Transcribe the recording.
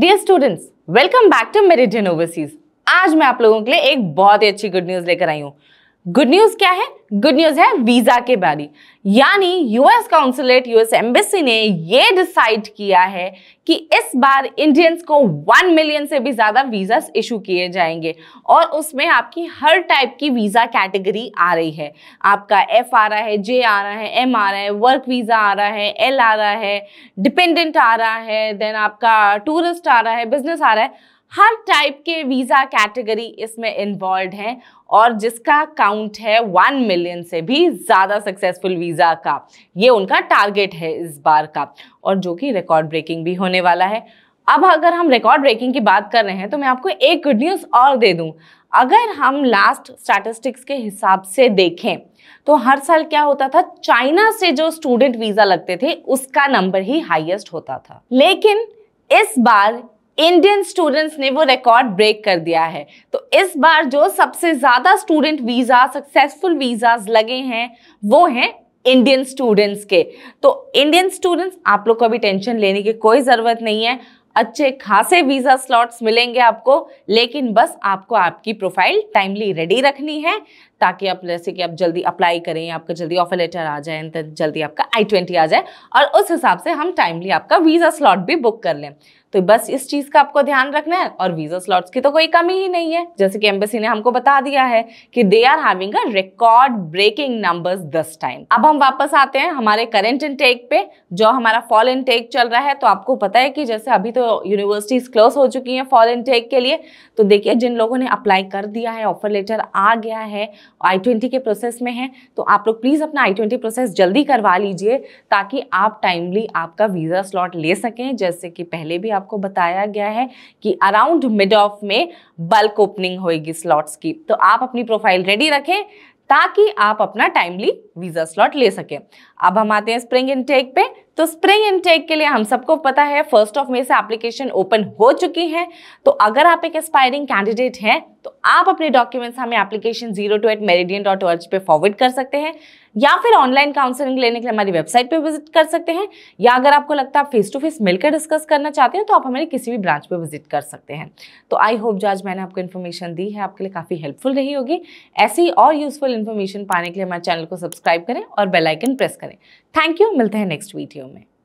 dear students welcome back to Meridian Overseas आज मैं आप लोगों के लिए एक बहुत ही अच्छी गुड न्यूज लेकर आई हूँ गुड न्यूज क्या है गुड न्यूज है वीजा के बारे यानी यूएस काउंसुलेट यूएस एम्बेसी ने यह डिसाइड किया है कि इस बार इंडियंस को वन मिलियन से भी ज्यादा वीजा इशू किए जाएंगे और उसमें आपकी हर टाइप की वीजा कैटेगरी आ रही है आपका एफ आ रहा है जे आ रहा है एम आ रहा है वर्क वीजा आ रहा है एल आ रहा है डिपेंडेंट आ रहा है देन आपका टूरिस्ट आ रहा है बिजनेस आ रहा है हर टाइप के वीज़ा कैटेगरी इसमें इन्वॉल्व हैं और जिसका काउंट है वन मिलियन से भी ज़्यादा सक्सेसफुल वीज़ा का ये उनका टारगेट है इस बार का और जो कि रिकॉर्ड ब्रेकिंग भी होने वाला है अब अगर हम रिकॉर्ड ब्रेकिंग की बात कर रहे हैं तो मैं आपको एक गुड न्यूज़ और दे दूँ अगर हम लास्ट स्टैटिस्टिक्स के हिसाब से देखें तो हर साल क्या होता था चाइना से जो स्टूडेंट वीज़ा लगते थे उसका नंबर ही हाईएस्ट होता था लेकिन इस बार इंडियन स्टूडेंट्स ने वो रिकॉर्ड ब्रेक कर दिया है तो इस बार जो सबसे ज़्यादा स्टूडेंट वीज़ा सक्सेसफुल वीज़ाज लगे हैं वो हैं इंडियन स्टूडेंट्स के तो इंडियन स्टूडेंट्स आप लोग को अभी टेंशन लेने की कोई ज़रूरत नहीं है अच्छे खासे वीज़ा स्लॉट्स मिलेंगे आपको लेकिन बस आपको आपकी प्रोफाइल टाइमली रेडी रखनी है ताकि आप जैसे कि आप जल्दी अप्लाई करें आपका जल्दी ऑफर लेटर आ जाए तो जल्दी आपका आई ट्वेंटी आ जाए और उस हिसाब से हम टाइमली आपका वीज़ा स्लॉट भी बुक कर लें तो बस इस चीज़ का आपको ध्यान रखना है और वीज़ा स्लॉट्स की तो कोई कमी ही नहीं है जैसे कि एम्बेसी ने हमको बता दिया है कि they are having a record breaking numbers दस टाइम अब हम वापस आते हैं हमारे करेंट इनटेक पे जो हमारा फॉल इनटेक चल रहा है तो आपको पता है कि जैसे अभी तो यूनिवर्सिटीज़ क्लोज हो चुकी है फॉल इनटेक के लिए तो देखिए जिन लोगों ने अप्लाई कर दिया है ऑफर लेटर आ गया है आई ट्वेंटी के प्रोसेस में है तो आप लोग प्लीज़ अपना आई ट्वेंटी प्रोसेस जल्दी करवा लीजिए ताकि आप टाइमली आपका वीज़ा स्लॉट ले सकें जैसे कि पहले भी आपको बताया गया है कि अराउंड मिड ऑफ में बल्क ओपनिंग होगी स्लॉट्स की तो आप अपनी प्रोफाइल रेडी रखें ताकि आप अपना टाइमली वीज़ा स्लॉट ले सकें अब हम आते हैं स्प्रिंग इनटेक पे तो स्प्रिंग इनटेक के लिए हम सबको पता है फर्स्ट ऑफ मे से एप्लीकेशन ओपन हो चुकी है तो अगर आप एक एस्पायरिंग कैंडिडेट हैं तो आप अपने डॉक्यूमेंट्स हमें application zero two eight meridian dot o पे फॉरवर्ड कर सकते हैं या फिर ऑनलाइन काउंसलिंग लेने के लिए हमारी वेबसाइट पर विजिट कर सकते हैं या अगर आपको लगता है आप फेस टू फेस मिलकर डिस्कस करना चाहते हैं तो आप हमारे किसी भी ब्रांच पर विजिट कर सकते हैं तो आई होप जो आज मैंने आपको इन्फॉर्मेशन दी है आपके लिए काफ़ी हेल्पफुल रही होगी ऐसी और यूजफुल इन्फॉर्मेशन पाने के लिए हमारे चैनल को सब्सक्राइब करें और बेलाइकन प्रेस करें थैंक यू मिलते हैं नेक्स्ट वीडियो में